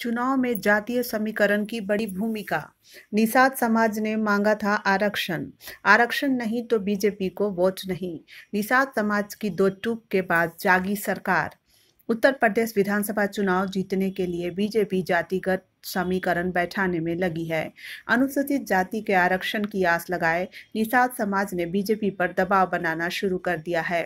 चुनाव में जातीय समीकरण की बड़ी भूमिका निषाद समाज ने मांगा था आरक्षण आरक्षण नहीं तो बीजेपी को वोट नहीं निषाद समाज की दो टूक के बाद जागी सरकार उत्तर प्रदेश विधानसभा चुनाव जीतने के लिए बीजेपी जातिगत समीकरण बैठाने में लगी है अनुसूचित जाति के आरक्षण की आस लगाए निषाद समाज ने बीजेपी पर दबाव बनाना शुरू कर दिया है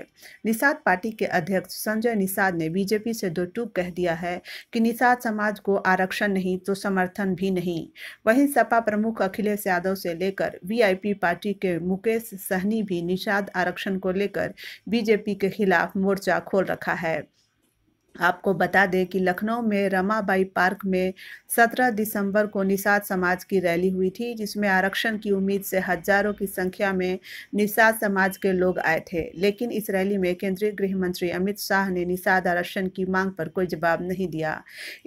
निषाद पार्टी के अध्यक्ष संजय निषाद ने बीजेपी से दो टूक कह दिया है कि निषाद समाज को आरक्षण नहीं तो समर्थन भी नहीं वहीं सपा प्रमुख अखिलेश यादव से लेकर वीआईपी पार्टी के मुकेश सहनी भी निषाद आरक्षण को लेकर बीजेपी के खिलाफ मोर्चा खोल रखा है आपको बता दें कि लखनऊ में रमाबाई पार्क में 17 दिसंबर को निषाद समाज की रैली हुई थी जिसमें आरक्षण की उम्मीद से हजारों की संख्या में निषाद समाज के लोग आए थे लेकिन इस रैली में केंद्रीय गृह मंत्री अमित शाह ने निषाद आरक्षण की मांग पर कोई जवाब नहीं दिया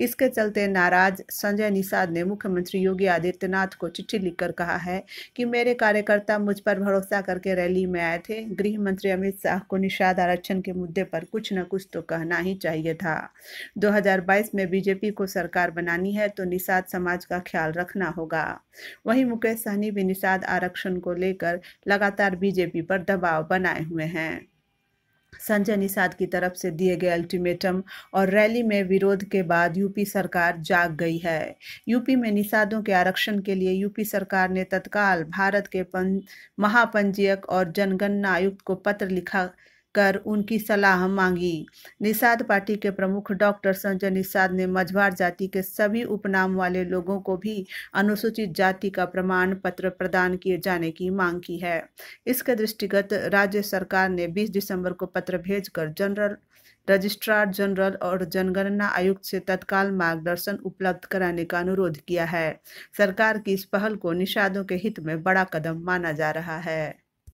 इसके चलते नाराज संजय निषाद ने मुख्यमंत्री योगी आदित्यनाथ को चिट्ठी लिखकर कहा है कि मेरे कार्यकर्ता मुझ पर भरोसा करके रैली में आए थे गृह मंत्री अमित शाह को निषाद आरक्षण के मुद्दे पर कुछ न कुछ तो कहना ही चाहिए था 2022 में बीजेपी को सरकार बनानी है तो निषाद समाज का ख्याल रखना होगा वहीं मुकेश सहनी भी निषाद आरक्षण को लेकर लगातार बीजेपी पर दबाव बनाए हुए हैं संजय निषाद की तरफ से दिए गए अल्टीमेटम और रैली में विरोध के बाद यूपी सरकार जाग गई है यूपी में निषादों के आरक्षण के लिए यूपी सरकार ने तत्काल भारत के महापंजीयक और जनगणना आयुक्त को पत्र लिखा कर उनकी सलाह मांगी निषाद पार्टी के प्रमुख डॉक्टर संजय निषाद ने मझवार जाति के सभी उपनाम वाले लोगों को भी अनुसूचित जाति का प्रमाण पत्र प्रदान किए जाने की मांग की है इसके दृष्टिगत राज्य सरकार ने 20 दिसंबर को पत्र भेजकर जनरल रजिस्ट्रार जनरल और जनगणना आयुक्त से तत्काल मार्गदर्शन उपलब्ध कराने का अनुरोध किया है सरकार की इस पहल को निषादों के हित में बड़ा कदम माना जा रहा है